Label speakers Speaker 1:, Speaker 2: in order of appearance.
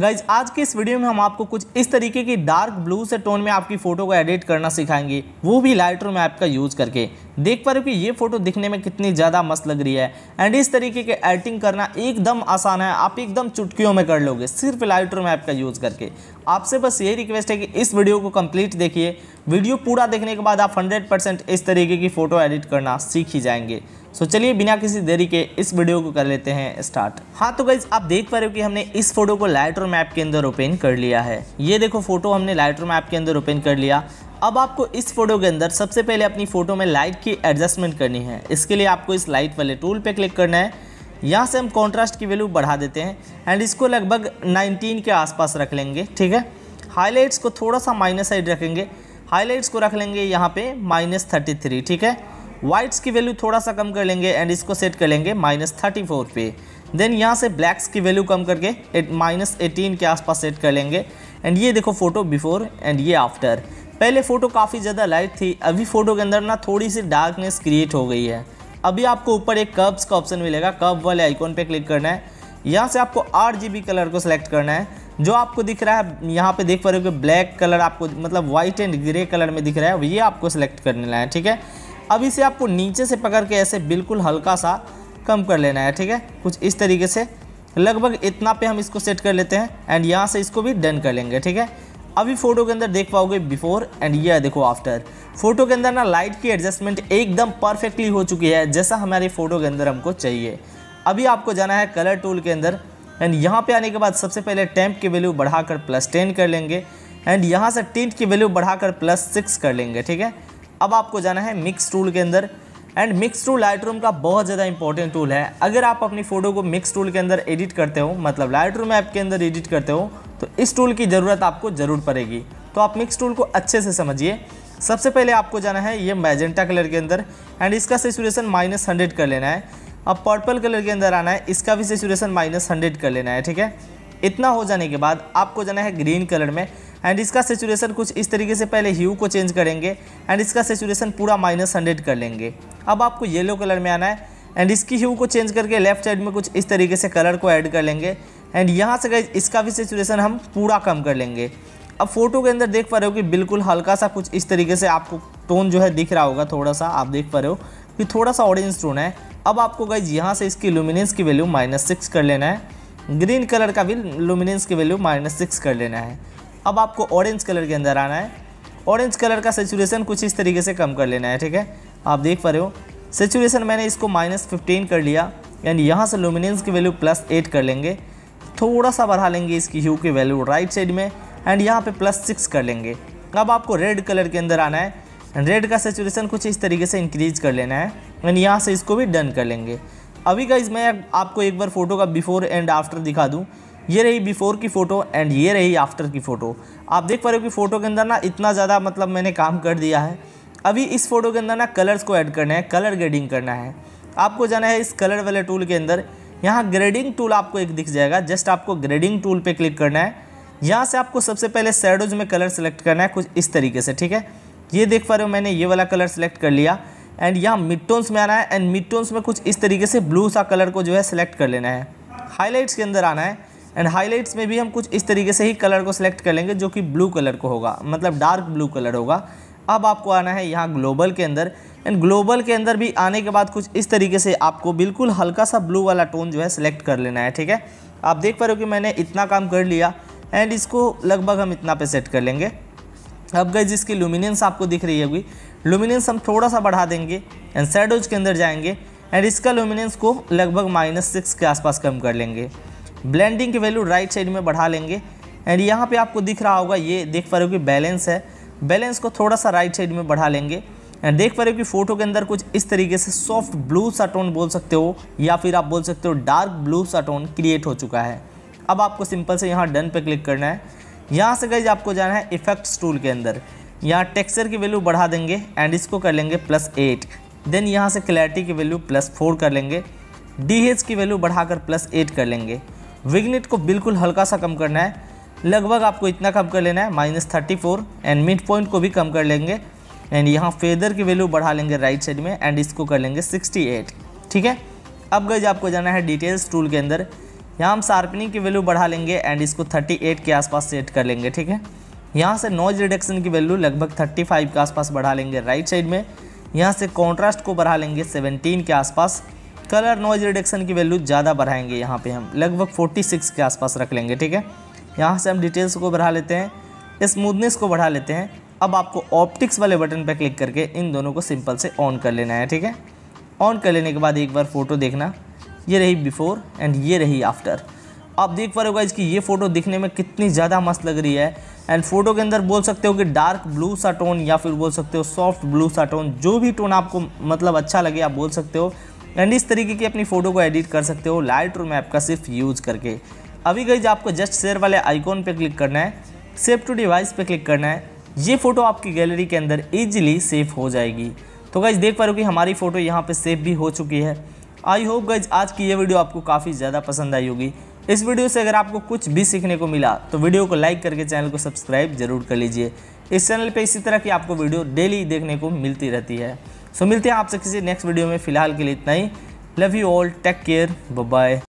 Speaker 1: guys आज के इस वीडियो में हम आपको कुछ इस तरीके की डार्क ब्लू से टोन में आपकी फ़ोटो को एडिट करना सिखाएंगे वो भी लाइट रूम ऐप का यूज़ करके देख पा रहे हो कि ये फ़ोटो दिखने में कितनी ज़्यादा मस्त लग रही है एंड इस तरीके के एडिटिंग करना एकदम आसान है आप एकदम चुटकियों में कर लोगे सिर्फ लाइट रूम ऐप का यूज़ करके आपसे बस ये रिक्वेस्ट है कि इस वीडियो को कम्प्लीट देखिए वीडियो पूरा देखने के बाद आप हंड्रेड इस तरीके की फ़ोटो एडिट करना सीख ही जाएंगे सो चलिए बिना किसी देरी के इस वीडियो को कर लेते हैं स्टार्ट हाँ तो गाइज आप देख पा रहे हो कि हमने इस फोटो को लाइटर मैप के अंदर ओपन कर लिया है ये देखो फोटो हमने लाइटर मैप के अंदर ओपन कर लिया अब आपको इस फोटो के अंदर सबसे पहले अपनी फ़ोटो में लाइट की एडजस्टमेंट करनी है इसके लिए आपको इस लाइट वाले टूल पर क्लिक करना है यहाँ से हम कॉन्ट्रास्ट की वैल्यू बढ़ा देते हैं एंड इसको लगभग 19 के आसपास रख लेंगे ठीक है हाईलाइट्स को थोड़ा सा माइनस साइड रखेंगे हाईलाइट्स को रख लेंगे यहाँ पे माइनस थर्टी थ्री ठीक है वाइट्स की वैल्यू थोड़ा सा कम कर लेंगे एंड इसको सेट कर लेंगे माइनस थर्टी फोर पे देन यहाँ से ब्लैक्स की वैल्यू कम करके एट माइनस एटीन के आसपास सेट कर लेंगे एंड ये देखो फ़ोटो बिफोर एंड ये आफ्टर पहले फ़ोटो काफ़ी ज़्यादा लाइट थी अभी फ़ोटो के अंदर ना थोड़ी सी डार्कनेस क्रिएट हो गई है अभी आपको ऊपर एक कर्ब्स का ऑप्शन मिलेगा कर्ब वाले आइकॉन पर क्लिक करना है यहाँ से आपको आठ कलर को सिलेक्ट करना है जो आपको दिख रहा है यहाँ पे देख पा रहे हो कि ब्लैक कलर आपको मतलब वाइट एंड ग्रे कलर में दिख रहा है ये आपको सेलेक्ट करने लाए ठीक है अब इसे आपको नीचे से पकड़ के ऐसे बिल्कुल हल्का सा कम कर लेना है ठीक है कुछ इस तरीके से लगभग इतना पे हम इसको सेट कर लेते हैं एंड यहाँ से इसको भी डन कर लेंगे ठीक है अभी फ़ोटो के अंदर देख पाओगे बिफोर एंड ये देखो आफ्टर फ़ोटो के अंदर ना लाइट की एडजस्टमेंट एकदम परफेक्टली हो चुकी है जैसा हमारे फ़ोटो के अंदर हमको चाहिए अभी आपको जाना है कलर टूल के अंदर एंड यहाँ पे आने के बाद सबसे पहले टेम्प की वैल्यू बढ़ाकर प्लस टेन कर लेंगे एंड यहाँ से टिंट की वैल्यू बढ़ाकर प्लस सिक्स कर लेंगे ठीक है अब आपको जाना है मिक्स टूल के अंदर एंड मिक्स टूल लाइट का बहुत ज़्यादा इंपॉर्टेंट टूल है अगर आप अपनी फ़ोटो को मिक्स टूल के अंदर एडिट करते हो मतलब लाइट ऐप के अंदर एडिट करते हो तो इस टूल की ज़रूरत आपको ज़रूर पड़ेगी तो आप मिक्स टूल को अच्छे से समझिए सबसे पहले आपको जाना है ये मैजेंटा कलर के अंदर एंड इसका सेचुरेशन माइनस हंड्रेड कर लेना है अब पर्पल कलर के अंदर आना है इसका भी सेचुरेशन माइनस हंड्रेड कर लेना है ठीक है इतना हो जाने के बाद आपको जाना है ग्रीन कलर में एंड इसका सेचुरेशन कुछ इस तरीके से पहले ह्यू को चेंज करेंगे एंड इसका सेचुरेशन पूरा माइनस हंड्रेड कर लेंगे अब आपको येलो कलर में आना है एंड इसकी ह्यू को चेंज करके लेफ्ट साइड में कुछ इस तरीके से कलर को ऐड कर लेंगे एंड यहाँ से गए इसका भी सेचुरेशन हम पूरा कम कर लेंगे अब फोटो के अंदर देख पा रहे हो कि बिल्कुल हल्का सा कुछ इस तरीके से आपको टोन जो है दिख रहा होगा थोड़ा सा आप देख पा रहे हो कि थोड़ा सा ऑरेंज टोन है अब आपको गई यहाँ से इसकी लुमिनेंस की वैल्यू माइनस सिक्स कर लेना है ग्रीन कलर का भी लुमिनेंस की वैल्यू माइनस सिक्स कर लेना है अब आपको ऑरेंज कलर के अंदर आना है ऑरेंज कलर का सेचुरेशन कुछ इस तरीके से कम कर लेना है ठीक है आप देख पा रहे हो सेचुरेशन मैंने इसको माइनस फिफ्टीन कर लिया यानी यहाँ से लुमिनेंस की वैल्यू प्लस एट कर लेंगे थोड़ा सा बढ़ा लेंगे इसकी ह्यू की वैल्यू राइट साइड में एंड यहाँ पे प्लस सिक्स कर लेंगे अब आपको रेड कलर के अंदर आना है रेड का सेचुरेशन कुछ इस तरीके से इंक्रीज कर लेना है एंड यहाँ से इसको भी डन कर लेंगे अभी का मैं आपको एक बार फ़ोटो का बिफ़ोर एंड आफ्टर दिखा दूँ ये रही बिफ़ोर की फ़ोटो एंड ये रही आफ्टर की फ़ोटो आप देख पा रहे हो कि फ़ोटो के अंदर ना इतना ज़्यादा मतलब मैंने काम कर दिया है अभी इस फ़ोटो के अंदर ना कलर्स को ऐड करना है कलर ग्रेडिंग करना है आपको जाना है इस कलर वाले टूल के अंदर यहाँ ग्रेडिंग टूल आपको एक दिख जाएगा जस्ट आपको ग्रेडिंग टूल पर क्लिक करना है यहाँ से आपको सबसे पहले सैडोज में कलर सेलेक्ट करना है कुछ इस तरीके से ठीक है ये देख पा रहे हो मैंने ये वाला कलर सेलेक्ट कर लिया एंड यहाँ मिड टोन्स में आना है एंड मिड टोन्स में कुछ इस तरीके से ब्लू सा कलर को जो है सेलेक्ट कर लेना है हाईलाइट्स के अंदर आना है एंड हाईलाइट्स में भी हम कुछ इस तरीके से ही कलर को सिलेक्ट कर लेंगे जो कि ब्लू कलर को होगा मतलब डार्क ब्लू कलर होगा अब आपको आना है यहाँ ग्लोबल के अंदर एंड ग्लोबल के अंदर भी आने के बाद कुछ इस तरीके से आपको बिल्कुल हल्का सा ब्लू वाला टोन जो है सिलेक्ट कर लेना है ठीक है आप देख पा रहे हो कि मैंने इतना काम कर लिया एंड इसको लगभग हम इतना पे सेट कर लेंगे अब गए जिसकी लुमिनियंस आपको दिख रही होगी लुमिनियंस हम थोड़ा सा बढ़ा देंगे एंड सैडोज के अंदर जाएंगे एंड इसका लुमिनियंस को लगभग माइनस सिक्स के आसपास कम कर लेंगे ब्लेंडिंग की वैल्यू राइट साइड में बढ़ा लेंगे एंड यहाँ पे आपको दिख रहा होगा ये देख पा रहे हो कि बैलेंस है बैलेंस को थोड़ा सा राइट साइड में बढ़ा लेंगे एंड देख पा रहे हो कि फ़ोटो के अंदर कुछ इस तरीके से सॉफ्ट ब्लू सा टोन बोल सकते हो या फिर आप बोल सकते हो डार्क ब्लू सा टोन क्रिएट हो चुका है अब आपको सिंपल से यहाँ डन पे क्लिक करना है यहाँ से गई आपको जाना है इफेक्ट्स टूल के अंदर यहाँ टेक्सचर की वैल्यू बढ़ा देंगे एंड इसको कर लेंगे प्लस एट देन यहाँ से क्लैरिटी की वैल्यू प्लस फोर कर लेंगे डी की वैल्यू बढ़ाकर प्लस एट कर लेंगे विगलेट को बिल्कुल हल्का सा कम करना है लगभग आपको इतना कम कर लेना है minus thirty four and mid point को भी कम कर लेंगे एंड यहाँ फेदर की वैल्यू बढ़ा लेंगे राइट साइड में एंड इसको कर लेंगे सिक्सटी एट ठीक है अब गज आपको जाना है डिटेल्स टूल के अंदर यहाँ हम शार्पनिंग की वैल्यू बढ़ा लेंगे एंड इसको थर्टी एट के आसपास सेट कर लेंगे ठीक है यहाँ से नॉइज रिडक्शन की वैल्यू लगभग थर्टी फाइव के आसपास बढ़ा लेंगे राइट साइड में यहाँ से कॉन्ट्रास्ट को बढ़ा लेंगे सेवनटीन के आसपास कलर नॉइज रिडक्शन की वैल्यू ज़्यादा बढ़ाएंगे यहाँ पे हम लगभग 46 के आसपास रख लेंगे ठीक है यहाँ से हम डिटेल्स को बढ़ा लेते हैं स्मूदनेस को बढ़ा लेते हैं अब आपको ऑप्टिक्स वाले बटन पर क्लिक करके इन दोनों को सिंपल से ऑन कर लेना है ठीक है ऑन कर लेने के बाद एक बार फ़ोटो देखना ये रही बिफ़ोर एंड ये रही आफ्टर आप देख पा रहे होगा इसकी ये फ़ोटो दिखने में कितनी ज़्यादा मस्त लग रही है एंड फोटो के अंदर बोल सकते हो कि डार्क ब्लू सा टोन या फिर बोल सकते हो सॉफ्ट ब्लू सा टोन जो भी टोन आपको मतलब अच्छा लगे आप बोल सकते हो एंड इस तरीके की अपनी फ़ोटो को एडिट कर सकते हो लाइट रूम ऐप का सिर्फ यूज़ करके अभी गई आपको जस्ट शेयर वाले आइकॉन पर क्लिक करना है सेव टू डिवाइस पर क्लिक करना है ये फ़ोटो आपकी गैलरी के अंदर ईजिली सेव हो जाएगी तो गाइज देख पा रहे हो कि हमारी फ़ोटो यहाँ पे सेव भी हो चुकी है आई होप गाइज आज की ये वीडियो आपको काफ़ी ज़्यादा पसंद आई होगी इस वीडियो से अगर आपको कुछ भी सीखने को मिला तो वीडियो को लाइक करके चैनल को सब्सक्राइब जरूर कर लीजिए इस चैनल पे इसी तरह की आपको वीडियो डेली देखने को मिलती रहती है सो मिलते हैं आपसे किसी नेक्स्ट वीडियो में फिलहाल के लिए इतना ही love you all take care bye